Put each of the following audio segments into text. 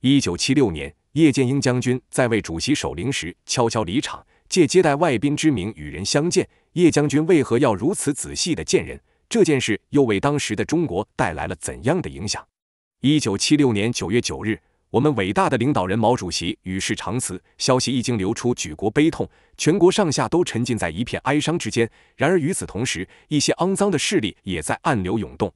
一九七六年，叶剑英将军在为主席守灵时悄悄离场，借接待外宾之名与人相见。叶将军为何要如此仔细地见人？这件事又为当时的中国带来了怎样的影响？一九七六年九月九日，我们伟大的领导人毛主席与世长辞，消息一经流出，举国悲痛，全国上下都沉浸在一片哀伤之间。然而与此同时，一些肮脏的势力也在暗流涌动。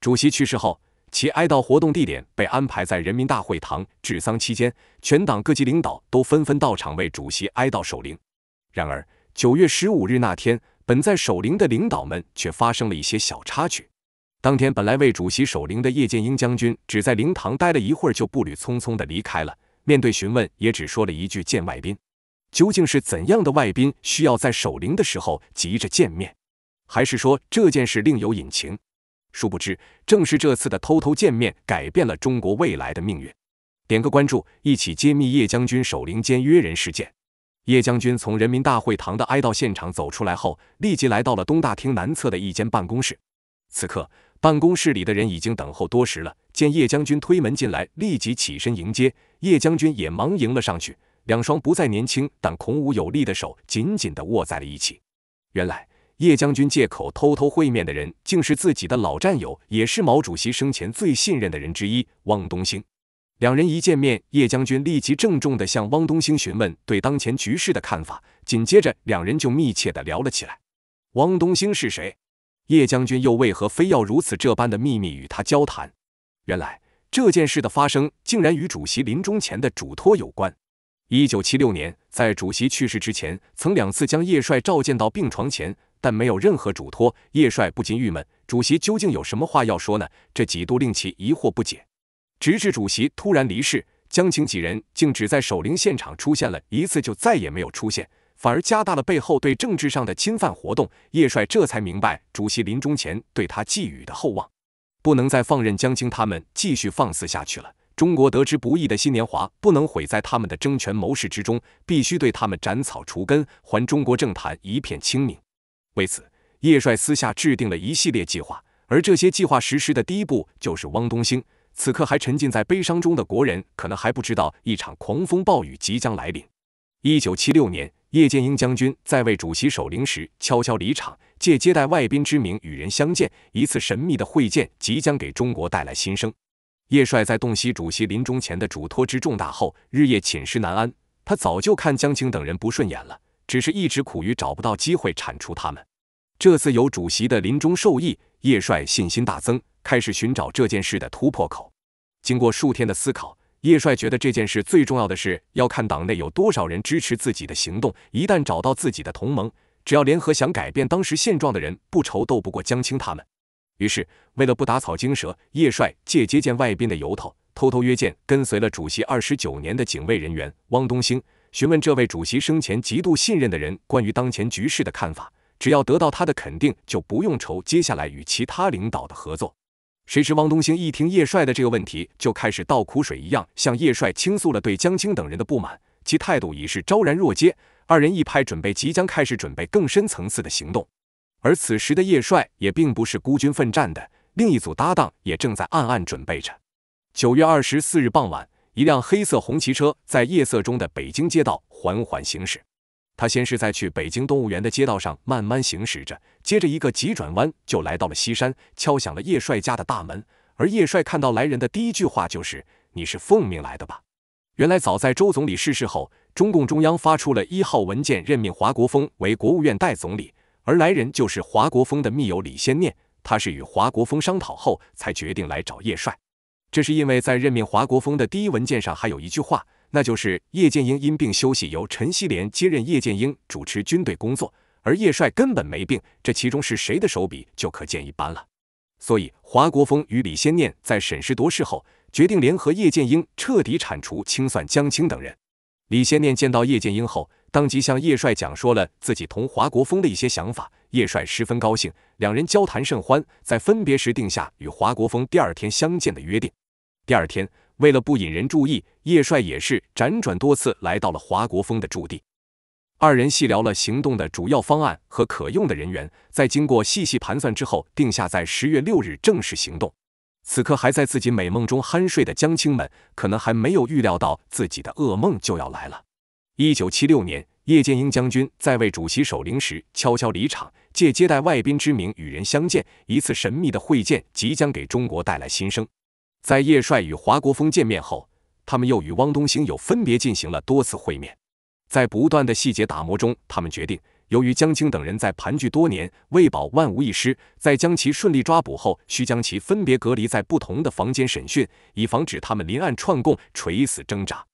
主席去世后，其哀悼活动地点被安排在人民大会堂。治丧期间，全党各级领导都纷纷到场为主席哀悼守灵。然而，九月十五日那天，本在守灵的领导们却发生了一些小插曲。当天本来为主席守灵的叶剑英将军，只在灵堂待了一会儿，就步履匆匆地离开了。面对询问，也只说了一句见外宾。究竟是怎样的外宾需要在守灵的时候急着见面，还是说这件事另有隐情？殊不知，正是这次的偷偷见面，改变了中国未来的命运。点个关注，一起揭秘叶将军守灵间约人事件。叶将军从人民大会堂的哀悼现场走出来后，立即来到了东大厅南侧的一间办公室。此刻，办公室里的人已经等候多时了。见叶将军推门进来，立即起身迎接。叶将军也忙迎了上去，两双不再年轻但孔武有力的手紧紧地握在了一起。原来，叶将军借口偷偷会面的人，竟是自己的老战友，也是毛主席生前最信任的人之一汪东兴。两人一见面，叶将军立即郑重地向汪东兴询问对当前局势的看法。紧接着，两人就密切地聊了起来。汪东兴是谁？叶将军又为何非要如此这般的秘密与他交谈？原来这件事的发生，竟然与主席临终前的嘱托有关。一九七六年，在主席去世之前，曾两次将叶帅召见到病床前。但没有任何嘱托，叶帅不禁郁闷：主席究竟有什么话要说呢？这几度令其疑惑不解。直至主席突然离世，江青几人竟只在守灵现场出现了一次，就再也没有出现，反而加大了背后对政治上的侵犯活动。叶帅这才明白，主席临终前对他寄予的厚望，不能再放任江青他们继续放肆下去了。中国得之不易的新年华不能毁在他们的争权谋势之中，必须对他们斩草除根，还中国政坛一片清明。为此，叶帅私下制定了一系列计划，而这些计划实施的第一步就是汪东兴。此刻还沉浸在悲伤中的国人，可能还不知道一场狂风暴雨即将来临。一九七六年，叶剑英将军在为主席守灵时悄悄离场，借接待外宾之名与人相见。一次神秘的会见即将给中国带来新生。叶帅在洞悉主席临终前的嘱托之重大后，日夜寝食难安。他早就看江青等人不顺眼了。只是一直苦于找不到机会铲除他们。这次有主席的临终授意，叶帅信心大增，开始寻找这件事的突破口。经过数天的思考，叶帅觉得这件事最重要的是要看党内有多少人支持自己的行动。一旦找到自己的同盟，只要联合想改变当时现状的人，不愁斗不过江青他们。于是，为了不打草惊蛇，叶帅借接见外宾的由头，偷偷约见跟随了主席二十九年的警卫人员汪东兴。询问这位主席生前极度信任的人关于当前局势的看法，只要得到他的肯定，就不用愁接下来与其他领导的合作。谁知汪东兴一听叶帅的这个问题，就开始倒苦水一样向叶帅倾诉了对江青等人的不满，其态度已是昭然若揭。二人一拍，准备即将开始准备更深层次的行动。而此时的叶帅也并不是孤军奋战的，另一组搭档也正在暗暗准备着。九月二十四日傍晚。一辆黑色红旗车在夜色中的北京街道缓缓行驶。他先是在去北京动物园的街道上慢慢行驶着，接着一个急转弯就来到了西山，敲响了叶帅家的大门。而叶帅看到来人的第一句话就是：“你是奉命来的吧？”原来，早在周总理逝世后，中共中央发出了一号文件，任命华国锋为国务院代总理。而来人就是华国锋的密友李先念，他是与华国锋商讨后才决定来找叶帅。这是因为在任命华国锋的第一文件上还有一句话，那就是叶剑英因病休息，由陈锡联接任叶剑英主持军队工作，而叶帅根本没病，这其中是谁的手笔就可见一斑了。所以，华国锋与李先念在审时度势后，决定联合叶剑英彻底铲除、清算江青等人。李先念见到叶剑英后，当即向叶帅讲说了自己同华国锋的一些想法，叶帅十分高兴，两人交谈甚欢，在分别时定下与华国锋第二天相见的约定。第二天，为了不引人注意，叶帅也是辗转多次来到了华国锋的驻地。二人细聊了行动的主要方案和可用的人员，在经过细细盘算之后，定下在十月六日正式行动。此刻还在自己美梦中酣睡的江青们，可能还没有预料到自己的噩梦就要来了。一九七六年，叶剑英将军在为主席守灵时悄悄离场，借接待外宾之名与人相见。一次神秘的会见，即将给中国带来新生。在叶帅与华国锋见面后，他们又与汪东兴有分别进行了多次会面。在不断的细节打磨中，他们决定，由于江青等人在盘踞多年，为保万无一失，在将其顺利抓捕后，需将其分别隔离在不同的房间审讯，以防止他们临案串供、垂死挣扎。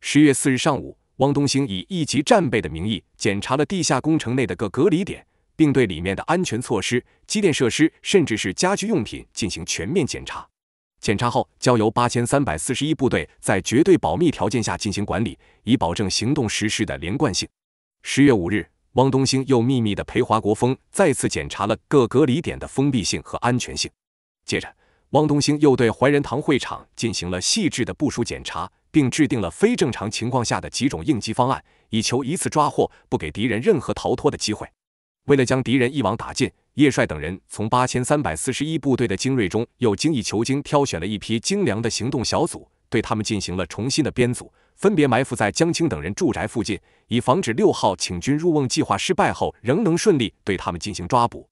十月四日上午，汪东兴以一级战备的名义，检查了地下工程内的各隔离点，并对里面的安全措施、机电设施，甚至是家居用品进行全面检查。检查后，交由八千三百四十一部队在绝对保密条件下进行管理，以保证行动实施的连贯性。十月五日，汪东兴又秘密的陪华国锋再次检查了各隔离点的封闭性和安全性。接着，汪东兴又对怀仁堂会场进行了细致的部署检查，并制定了非正常情况下的几种应急方案，以求一次抓获，不给敌人任何逃脱的机会。为了将敌人一网打尽。叶帅等人从八千三百四十一部队的精锐中，又精益求精挑选了一批精良的行动小组，对他们进行了重新的编组，分别埋伏在江青等人住宅附近，以防止六号请君入瓮计划失败后，仍能顺利对他们进行抓捕。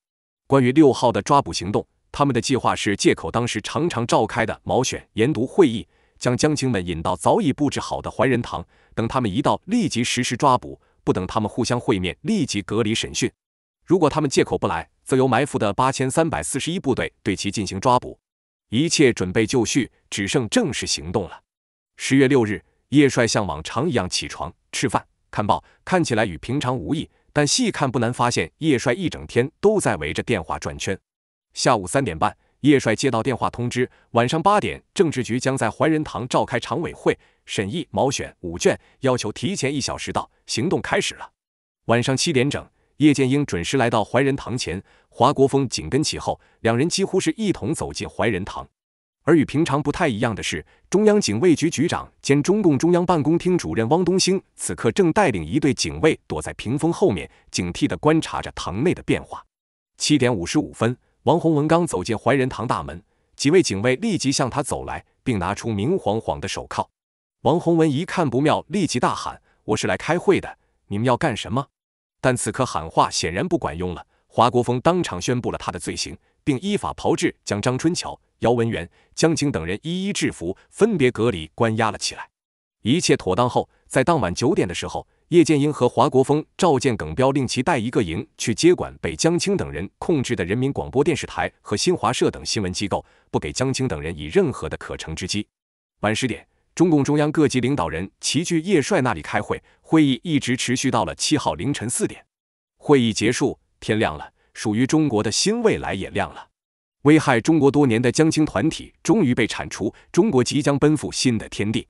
关于六号的抓捕行动，他们的计划是借口当时常常召开的毛选研读会议，将江青们引到早已布置好的怀仁堂，等他们一到，立即实施抓捕，不等他们互相会面，立即隔离审讯。如果他们借口不来，则由埋伏的八千三百四十一部队对其进行抓捕。一切准备就绪，只剩正式行动了。十月六日，叶帅像往常一样起床、吃饭、看报，看起来与平常无异。但细看不难发现，叶帅一整天都在围着电话转圈。下午三点半，叶帅接到电话通知，晚上八点，政治局将在怀仁堂召开常委会，审议《毛选》五卷，要求提前一小时到。行动开始了。晚上七点整。叶剑英准时来到怀仁堂前，华国锋紧跟其后，两人几乎是一同走进怀仁堂。而与平常不太一样的是，中央警卫局局长兼中共中央办公厅主任汪东兴此刻正带领一队警卫躲在屏风后面，警惕地观察着堂内的变化。七点五十五分，王洪文刚走进怀仁堂大门，几位警卫立即向他走来，并拿出明晃晃的手铐。王洪文一看不妙，立即大喊：“我是来开会的，你们要干什么？”但此刻喊话显然不管用了，华国锋当场宣布了他的罪行，并依法炮制，将张春桥、姚文元、江青等人一一制服，分别隔离关押了起来。一切妥当后，在当晚九点的时候，叶剑英和华国锋召见耿彪，令其带一个营去接管被江青等人控制的人民广播电视台和新华社等新闻机构，不给江青等人以任何的可乘之机。晚十点。中共中央各级领导人齐聚叶帅那里开会，会议一直持续到了七号凌晨四点。会议结束，天亮了，属于中国的新未来也亮了。危害中国多年的江青团体终于被铲除，中国即将奔赴新的天地。